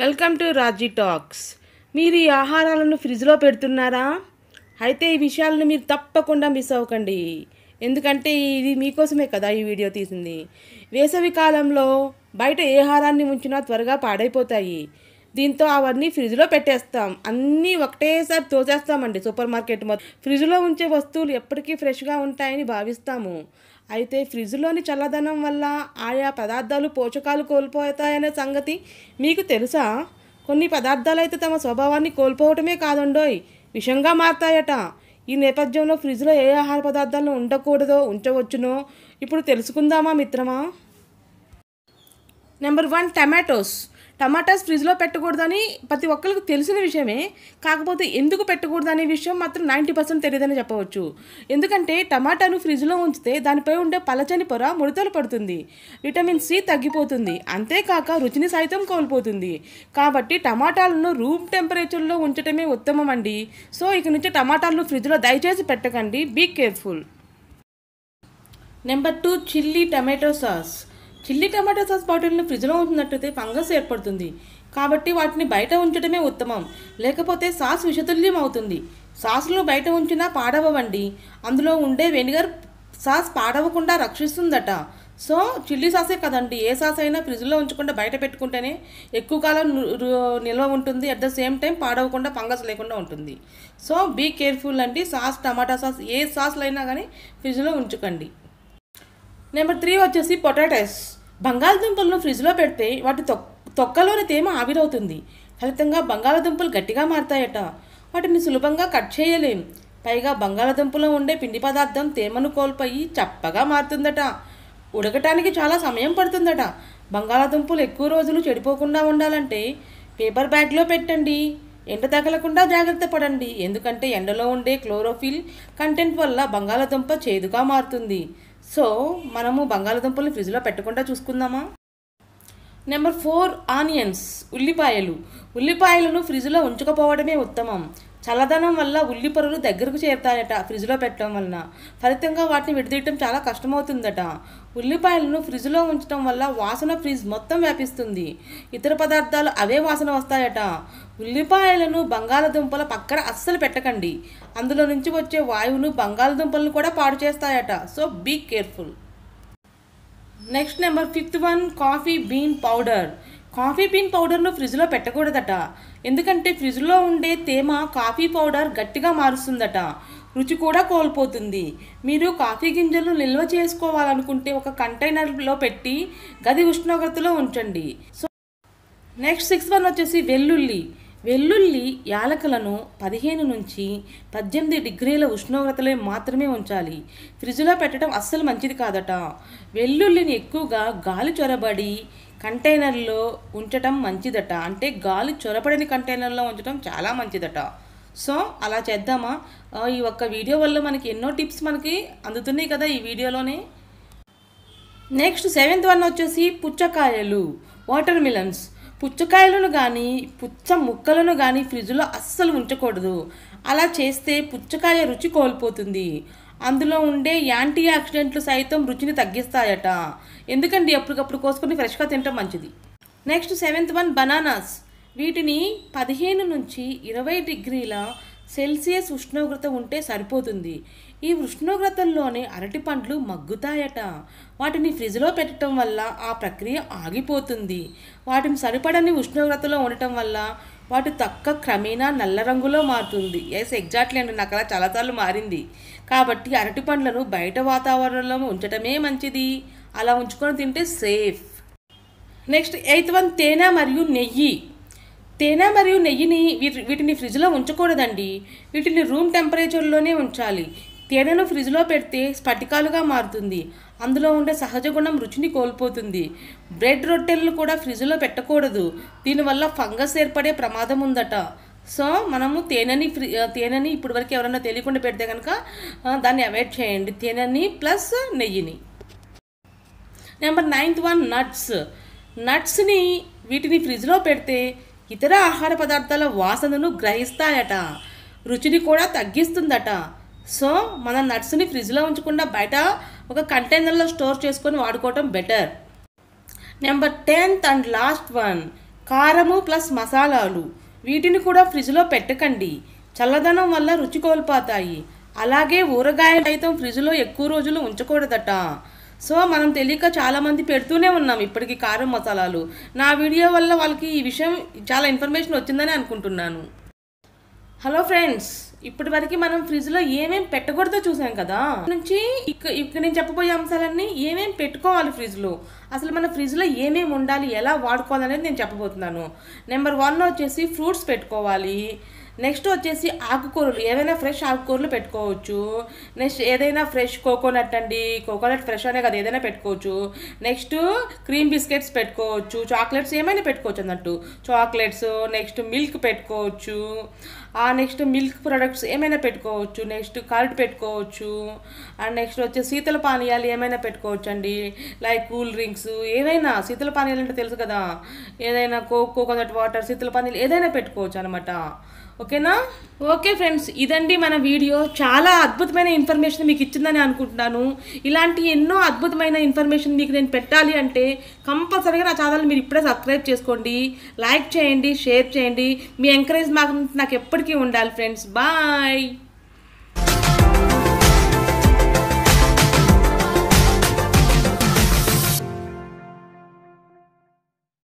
welcome to Raji talks మీరు ఈ ఆహారాలను ఫ్రిడ్జ్లో పెడుతున్నారా అయితే ఈ విషయాలను మీరు తప్పకుండా మిస్ అవ్వకండి ఎందుకంటే ఇది మీకోసమే కదా ఈ వీడియో తీసింది వేసవి కాలంలో బయట ఏ ఆహారాన్ని ఉంచినా త్వరగా పాడైపోతాయి దీంతో అవన్నీ ఫ్రిడ్జ్లో పెట్టేస్తాం అన్నీ ఒకటేసారి తోసేస్తామండి సూపర్ మార్కెట్ మొత్తం ఫ్రిడ్జ్లో ఉంచే వస్తువులు ఎప్పటికీ ఫ్రెష్గా ఉంటాయని భావిస్తాము అయితే ఫ్రిడ్జ్లోని చల్లదనం వల్ల ఆయా పదార్థాలు పోషకాలు కోల్పోతాయనే సంగతి మీకు తెలుసా కొన్ని పదార్థాలు అయితే తమ స్వభావాన్ని కోల్పోవటమే కాదండోయ్ విషంగా మారుతాయట ఈ నేపథ్యంలో ఫ్రిడ్జ్లో ఏ ఆహార పదార్థాలను ఉండకూడదో ఉంచవచ్చునో ఇప్పుడు తెలుసుకుందామా మిత్రమా నెంబర్ వన్ టమాటోస్ టమాటాస్ ఫ్రిడ్జ్లో పెట్టకూడదని ప్రతి ఒక్కరికి తెలిసిన విషయమే కాకపోతే ఎందుకు పెట్టకూడదు అనే విషయం మాత్రం నైంటీ పర్సెంట్ తెలియదని చెప్పవచ్చు ఎందుకంటే టమాటాను ఫ్రిడ్జ్లో ఉంచితే దానిపై ఉండే పలచని పొర ముడతలు పడుతుంది విటమిన్ సి తగ్గిపోతుంది అంతేకాక రుచిని సైతం కోల్పోతుంది కాబట్టి టమాటాలను రూమ్ టెంపరేచర్లో ఉంచటమే ఉత్తమం అండి సో ఇక నుంచి టమాటాలను ఫ్రిడ్జ్లో దయచేసి పెట్టకండి be careful number two chilli tomato sauce chilli టమాటా సాస్ బాటిల్ని ఫ్రిడ్జ్లో ఉంచినట్లయితే ఫంగస్ ఏర్పడుతుంది కాబట్టి వాటిని బయట ఉంచడమే ఉత్తమం లేకపోతే సాస్ విషతుల్యం అవుతుంది సాస్ను బయట ఉంచినా పాడవండి అందులో ఉండే వెనిగర్ సాస్ పాడవకుండా రక్షిస్తుందట సో చిల్లీ సాసే కదండి ఏ సాస్ అయినా ఫ్రిడ్జ్లో ఉంచకుండా బయట పెట్టుకుంటేనే ఎక్కువ కాలం నిల్వ ఉంటుంది అట్ ద సేమ్ టైం పాడవకుండా ఫంగస్ లేకుండా ఉంటుంది సో బీ కేర్ఫుల్ అండి సాస్ టమాటా సాస్ ఏ సాస్లైనా అయినా కానీ ఫ్రిడ్జ్లో ఉంచుకోండి నెంబర్ త్రీ వచ్చేసి పొటాటోస్ బంగాళదుంపలను ఫ్రిడ్జ్లో పెడితే వాటి తొక్కలోని తేమ ఆవిరవుతుంది ఫలితంగా బంగాళదుంపలు గట్టిగా మారతాయట వాటిని సులభంగా కట్ చేయలేం పైగా బంగాళదుంపలో ఉండే పిండి పదార్థం తేమను కోల్పోయి చప్పగా మారుతుందట ఉడకటానికి చాలా సమయం పడుతుందట బంగాళాదుంపలు ఎక్కువ రోజులు చెడిపోకుండా ఉండాలంటే పేపర్ బ్యాగ్లో పెట్టండి ఎండ తగలకుండా జాగ్రత్త పడండి ఎందుకంటే ఎండలో ఉండే క్లోరోఫిల్ కంటెంట్ వల్ల బంగాళాదుంప చేదుగా మారుతుంది సో మనము బంగాళదుంపలు ఫ్రిడ్జ్లో పెట్టకుండా చూసుకుందామా నెంబర్ ఫోర్ ఆనియన్స్ ఉల్లిపాయలు ఉల్లిపాయలను ఫ్రిడ్జ్లో ఉంచకపోవడమే ఉత్తమం చల్లదనం వల్ల ఉల్లి పొరలు దగ్గరకు చేరుతాయట ఫ్రిడ్జ్లో పెట్టడం వలన ఫలితంగా వాటిని విడదీయటం చాలా కష్టమవుతుందట ఉల్లిపాయలను ఫ్రిడ్జ్లో ఉంచడం వల్ల వాసన ఫ్రిడ్జ్ మొత్తం వ్యాపిస్తుంది ఇతర పదార్థాలు అవే వాసన వస్తాయట ఉల్లిపాయలను బంగాళదుంపల పక్కన అస్సలు పెట్టకండి అందులో నుంచి వచ్చే వాయువును బంగాళదుంపలను కూడా పాడు చేస్తాయట so be careful next number fifth one coffee bean powder coffee bean పౌడర్ను ఫ్రిడ్జ్లో పెట్టకూడదట ఎందుకంటే ఫ్రిడ్జ్లో ఉండే తేమ కాఫీ పౌడర్ గట్టిగా మారుస్తుందట రుచి కూడా కోల్పోతుంది మీరు కాఫీ గింజలు నిల్వ చేసుకోవాలనుకుంటే ఒక కంటైనర్లో పెట్టి గది ఉష్ణోగ్రతలో ఉంచండి సో నెక్స్ట్ సిక్స్ వన్ వచ్చేసి వెల్లుల్లి వెల్లుల్లి యాలకులను పదిహేను నుంచి పద్దెనిమిది డిగ్రీల ఉష్ణోగ్రతలే మాత్రమే ఉంచాలి ఫ్రిడ్జ్లో పెట్టడం అస్సలు మంచిది కాదట వెల్లుల్లిని ఎక్కువగా గాలి చొరబడి కంటైనర్లో ఉంచటం మంచిదట అంటే గాలి చొరబడిన కంటైనర్లో ఉంచడం చాలా మంచిదట సో అలా చేద్దామా ఈ ఒక్క వీడియో వల్ల మనకి ఎన్నో టిప్స్ మనకి అందుతున్నాయి కదా ఈ వీడియోలోనే నెక్స్ట్ సెవెంత్ వన్ వచ్చేసి పుచ్చకాయలు వాటర్ మిలన్స్ పుచ్చకాయలను కానీ పుచ్చ ముక్కలను కానీ ఫ్రిడ్జ్లో అస్సలు ఉంచకూడదు అలా చేస్తే పుచ్చకాయ రుచి కోల్పోతుంది అందులో ఉండే యాంటీ ఆక్సిడెంట్లు సైతం రుచిని తగ్గిస్తాయట ఎందుకండి అప్పటికప్పుడు కోసుకొని ఫ్రెష్గా తినటం మంచిది నెక్స్ట్ సెవెంత్ వన్ బనానాస్ వీటిని పదిహేను నుంచి ఇరవై డిగ్రీల సెల్సియస్ ఉష్ణోగ్రత ఉంటే సరిపోతుంది ఈ ఉష్ణోగ్రతల్లోనే అరటి పండ్లు మగ్గుతాయట వాటిని ఫ్రిడ్జ్లో పెట్టడం వల్ల ఆ ప్రక్రియ ఆగిపోతుంది వాటిని సరిపడని ఉష్ణోగ్రతలో ఉండటం వల్ల వాటి తక్క క్రమేణా నల్ల రంగులో మారుతుంది ఎస్ ఎగ్జాక్ట్లీ అండి నాకు అలా చాలాసార్లు మారింది కాబట్టి అరటి పండ్లను బయట వాతావరణంలో ఉంచటమే మంచిది అలా ఉంచుకొని తింటే సేఫ్ నెక్స్ట్ ఎయిత్ వన్ తేనె మరియు నెయ్యి తేనె మరియు నెయ్యిని వీటిని ఫ్రిడ్జ్లో ఉంచకూడదండి వీటిని రూమ్ టెంపరేచర్లోనే ఉంచాలి తేనెను ఫ్రిడ్జ్లో పెడితే స్ఫటికాలుగా మారుతుంది అందులో ఉండే సహజ గుణం రుచిని కోల్పోతుంది బ్రెడ్ రొట్టెలను కూడా ఫ్రిడ్జ్లో పెట్టకూడదు దీనివల్ల ఫంగస్ ఏర్పడే ప్రమాదం ఉందట సో మనము తేనెని ఫ్రి తేనెని ఇప్పటివరకు ఎవరైనా తెలియకుండా పెడితే కనుక దాన్ని అవాయిడ్ చేయండి తేనెని ప్లస్ నెయ్యిని నెంబర్ నైన్త్ వన్ నట్స్ నట్స్ని వీటిని ఫ్రిడ్జ్లో పెడితే ఇతర ఆహార పదార్థాల వాసనను గ్రహిస్తాయట రుచిని కూడా తగ్గిస్తుందట సో మన నట్స్ని ఫ్రిడ్జ్లో ఉంచకుండా బయట ఒక కంటైనర్లో స్టోర్ చేసుకొని వాడుకోవటం better number tenth and last one కారము ప్లస్ మసాలాలు వీటిని కూడా ఫ్రిడ్జ్లో పెట్టకండి చల్లదనం వల్ల రుచి కోల్పోతాయి అలాగే ఊరగాయలు సైతం ఫ్రిడ్జ్లో ఎక్కువ రోజులు ఉంచకూడదట సో మనం తెలియక చాలామంది పెడుతూనే ఉన్నాం ఇప్పటికీ కారం మసాలాలు నా వీడియో వల్ల వాళ్ళకి ఈ విషయం చాలా ఇన్ఫర్మేషన్ వచ్చిందని అనుకుంటున్నాను హలో ఫ్రెండ్స్ ఇప్పటి వరకు మనం ఫ్రిడ్జ్లో ఏమేం పెట్టకూడదో చూసాం కదా నుంచి ఇక్కడ నేను చెప్పబోయే అంశాలన్నీ ఏమేమి పెట్టుకోవాలి ఫ్రిడ్జ్లో అసలు మన ఫ్రిడ్జ్లో ఏమేమి ఉండాలి ఎలా వాడుకోవాలనేది నేను చెప్పబోతున్నాను నెంబర్ వన్ వచ్చేసి ఫ్రూట్స్ పెట్టుకోవాలి నెక్స్ట్ వచ్చేసి ఆకుకూరలు ఏదైనా ఫ్రెష్ ఆకుకూరలు పెట్టుకోవచ్చు నెక్స్ట్ ఏదైనా ఫ్రెష్ కోకోనట్ అండి కోకోనట్ ఫ్రెష్ అనే కదా ఏదైనా పెట్టుకోవచ్చు నెక్స్ట్ క్రీమ్ బిస్కెట్స్ పెట్టుకోవచ్చు చాక్లెట్స్ ఏమైనా పెట్టుకోవచ్చు అన్నట్టు చాక్లెట్స్ నెక్స్ట్ మిల్క్ పెట్టుకోవచ్చు ఆ నెక్స్ట్ మిల్క్ ప్రొడక్ట్స్ ఏమైనా పెట్టుకోవచ్చు నెక్స్ట్ కర్డ్ పెట్టుకోవచ్చు అండ్ నెక్స్ట్ వచ్చి శీతల పానీయాలు ఏమైనా పెట్టుకోవచ్చు అండి లైక్ కూల్ డ్రింక్స్ ఏదైనా శీతల పానీయాలు అంటే తెలుసు కదా ఏదైనా కోక్ కోకోనట్ వాటర్ శీతల పానీయాలు ఏదైనా పెట్టుకోవచ్చు అనమాట ఓకేనా ఓకే ఫ్రెండ్స్ ఇదండి మన వీడియో చాలా అద్భుతమైన ఇన్ఫర్మేషన్ మీకు ఇచ్చిందని అనుకుంటున్నాను ఇలాంటి ఎన్నో అద్భుతమైన ఇన్ఫర్మేషన్ మీకు నేను పెట్టాలి అంటే కంపల్సరీగా నా ఛానల్ మీరు ఇప్పుడే సబ్స్క్రైబ్ చేసుకోండి లైక్ చేయండి షేర్ చేయండి మీ ఎంకరేజ్ మాకు నాకు ఎప్పటికీ ఇప్పటికీ ఉండాలి ఫ్రెండ్స్ బాయ్